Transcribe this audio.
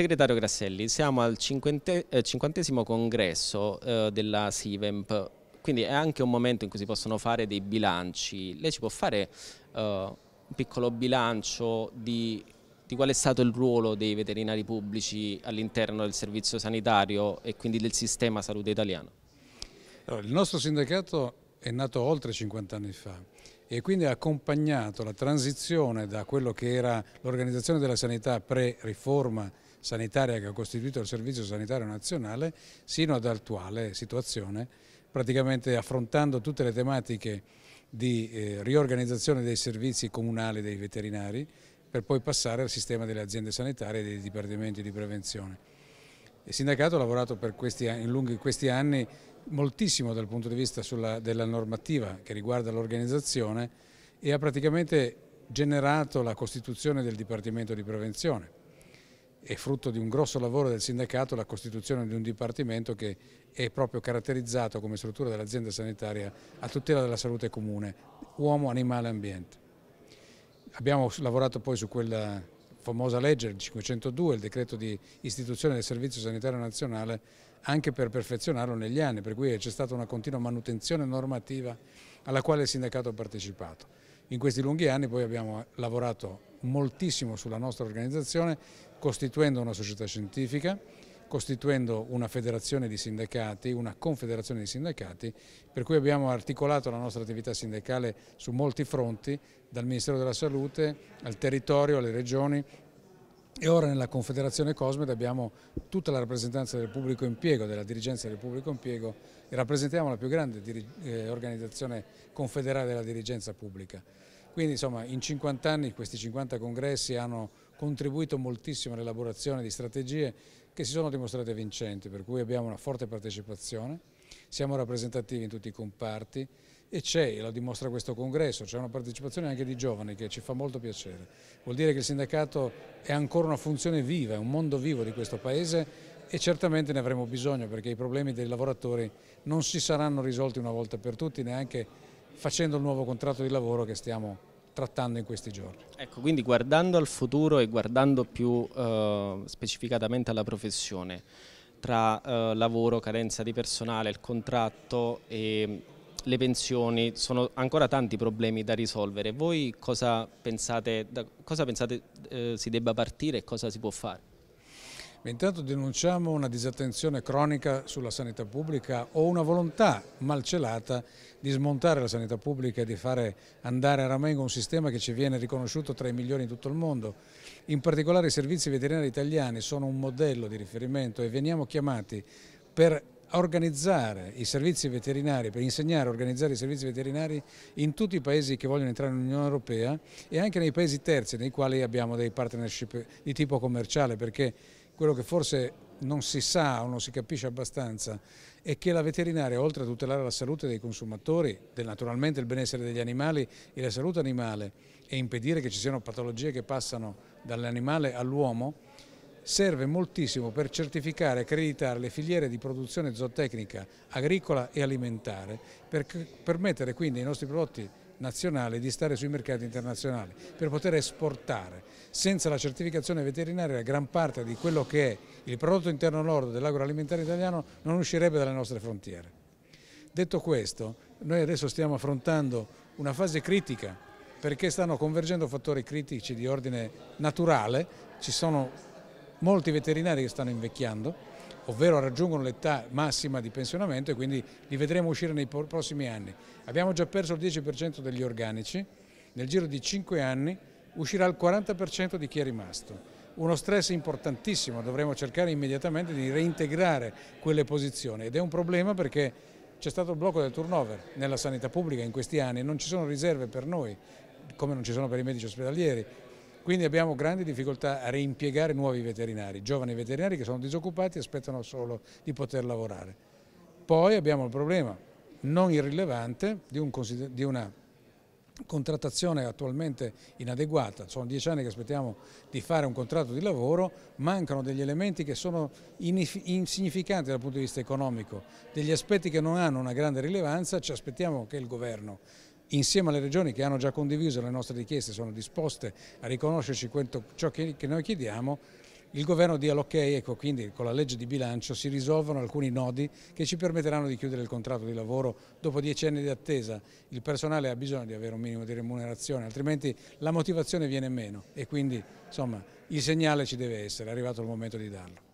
Segretario Grasselli, siamo al eh, cinquantesimo congresso eh, della Sivemp, quindi è anche un momento in cui si possono fare dei bilanci. Lei ci può fare eh, un piccolo bilancio di, di qual è stato il ruolo dei veterinari pubblici all'interno del servizio sanitario e quindi del sistema salute italiano? Allora, il nostro sindacato è nato oltre 50 anni fa e quindi ha accompagnato la transizione da quello che era l'organizzazione della sanità pre-riforma sanitaria che ha costituito il Servizio Sanitario Nazionale sino all'attuale situazione, praticamente affrontando tutte le tematiche di eh, riorganizzazione dei servizi comunali dei veterinari per poi passare al sistema delle aziende sanitarie e dei dipartimenti di prevenzione. Il sindacato ha lavorato per questi, in lunghi questi anni moltissimo dal punto di vista sulla, della normativa che riguarda l'organizzazione e ha praticamente generato la costituzione del Dipartimento di Prevenzione è frutto di un grosso lavoro del sindacato la costituzione di un dipartimento che è proprio caratterizzato come struttura dell'azienda sanitaria a tutela della salute comune, uomo, animale e ambiente. Abbiamo lavorato poi su quella famosa legge, il 502, il decreto di istituzione del Servizio Sanitario Nazionale, anche per perfezionarlo negli anni, per cui c'è stata una continua manutenzione normativa alla quale il sindacato ha partecipato. In questi lunghi anni poi abbiamo lavorato moltissimo sulla nostra organizzazione costituendo una società scientifica, costituendo una federazione di sindacati, una confederazione di sindacati, per cui abbiamo articolato la nostra attività sindacale su molti fronti, dal Ministero della Salute al territorio, alle regioni, e ora nella Confederazione Cosmed abbiamo tutta la rappresentanza del pubblico impiego, della dirigenza del pubblico impiego e rappresentiamo la più grande eh, organizzazione confederale della dirigenza pubblica. Quindi insomma in 50 anni questi 50 congressi hanno contribuito moltissimo all'elaborazione di strategie che si sono dimostrate vincenti, per cui abbiamo una forte partecipazione, siamo rappresentativi in tutti i comparti e c'è, lo dimostra questo congresso, c'è una partecipazione anche di giovani che ci fa molto piacere. Vuol dire che il sindacato è ancora una funzione viva, è un mondo vivo di questo Paese e certamente ne avremo bisogno perché i problemi dei lavoratori non si saranno risolti una volta per tutti neanche facendo il nuovo contratto di lavoro che stiamo trattando in questi giorni. Ecco, quindi guardando al futuro e guardando più eh, specificatamente alla professione, tra eh, lavoro, carenza di personale, il contratto e le pensioni, sono ancora tanti problemi da risolvere. Voi cosa pensate, da cosa pensate eh, si debba partire e cosa si può fare? Intanto denunciamo una disattenzione cronica sulla sanità pubblica o una volontà malcelata di smontare la sanità pubblica e di fare andare a ramengo un sistema che ci viene riconosciuto tra i migliori in tutto il mondo. In particolare i servizi veterinari italiani sono un modello di riferimento e veniamo chiamati per organizzare i servizi veterinari, per insegnare a organizzare i servizi veterinari in tutti i paesi che vogliono entrare nell'Unione Europea e anche nei paesi terzi nei quali abbiamo dei partnership di tipo commerciale perché quello che forse non si sa o non si capisce abbastanza è che la veterinaria, oltre a tutelare la salute dei consumatori, del, naturalmente il benessere degli animali e la salute animale e impedire che ci siano patologie che passano dall'animale all'uomo, serve moltissimo per certificare e accreditare le filiere di produzione zootecnica, agricola e alimentare, per permettere quindi ai nostri prodotti nazionale di stare sui mercati internazionali per poter esportare. Senza la certificazione veterinaria gran parte di quello che è il prodotto interno lordo dell'agroalimentare italiano non uscirebbe dalle nostre frontiere. Detto questo, noi adesso stiamo affrontando una fase critica perché stanno convergendo fattori critici di ordine naturale, ci sono molti veterinari che stanno invecchiando, ovvero raggiungono l'età massima di pensionamento e quindi li vedremo uscire nei prossimi anni. Abbiamo già perso il 10% degli organici, nel giro di 5 anni uscirà il 40% di chi è rimasto. Uno stress importantissimo, dovremo cercare immediatamente di reintegrare quelle posizioni ed è un problema perché c'è stato il blocco del turnover nella sanità pubblica in questi anni, non ci sono riserve per noi, come non ci sono per i medici ospedalieri, quindi abbiamo grandi difficoltà a reimpiegare nuovi veterinari, giovani veterinari che sono disoccupati e aspettano solo di poter lavorare. Poi abbiamo il problema non irrilevante di, un, di una contrattazione attualmente inadeguata, sono dieci anni che aspettiamo di fare un contratto di lavoro, mancano degli elementi che sono insignificanti dal punto di vista economico, degli aspetti che non hanno una grande rilevanza, ci aspettiamo che il governo insieme alle regioni che hanno già condiviso le nostre richieste, sono disposte a riconoscerci quanto, ciò che, che noi chiediamo, il governo dia l'ok, okay, ecco quindi con la legge di bilancio si risolvono alcuni nodi che ci permetteranno di chiudere il contratto di lavoro dopo dieci anni di attesa. Il personale ha bisogno di avere un minimo di remunerazione, altrimenti la motivazione viene meno e quindi insomma il segnale ci deve essere, è arrivato il momento di darlo.